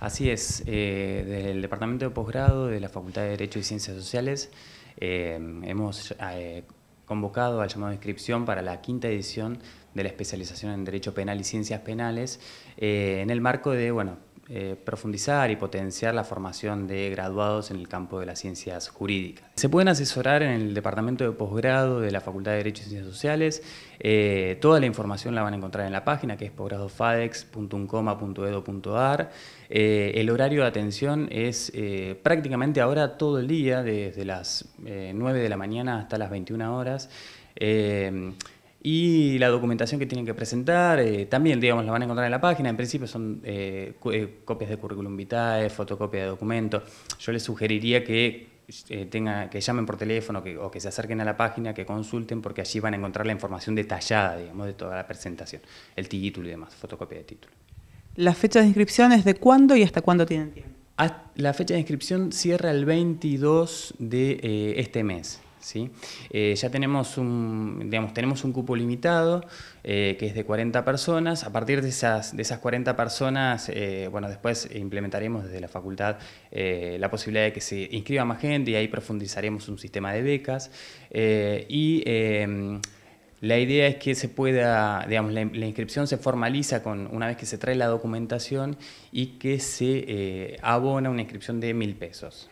Así es, eh, desde el Departamento de Posgrado de la Facultad de Derecho y Ciencias Sociales eh, hemos eh, convocado al llamado de inscripción para la quinta edición de la especialización en Derecho Penal y Ciencias Penales eh, en el marco de, bueno, eh, profundizar y potenciar la formación de graduados en el campo de las ciencias jurídicas. Se pueden asesorar en el Departamento de Posgrado de la Facultad de Derecho y Ciencias Sociales. Eh, toda la información la van a encontrar en la página que es posgradofadex.uncoma.edu.ar. Eh, el horario de atención es prácticamente ahora todo el día, desde las 9 de la mañana hasta las 21 horas y la documentación que tienen que presentar, eh, también, digamos, la van a encontrar en la página, en principio son eh, eh, copias de currículum vitae, fotocopia de documentos, yo les sugeriría que, que llamen por teléfono o que se acerquen a la página, que consulten, porque allí van a encontrar la información detallada, digamos, de toda la presentación, el título y demás, fotocopia de título. ¿La fecha de inscripción es de cuándo y hasta cuándo tienen tiempo? La fecha de inscripción cierra el 22 de este mes. ¿sí? Eh, ya tenemos un, digamos, tenemos un cupo limitado eh, que es de 40 personas. A partir de esas, de esas 40 personas, eh, bueno, después implementaremos desde la facultad la posibilidad de que se inscriba más gente y ahí profundizaremos un sistema de becas. y em, la idea es que se pueda, digamos, la, la, inscripción se formaliza con una vez que se trae la documentación y que se abona una inscripción de mil pesos.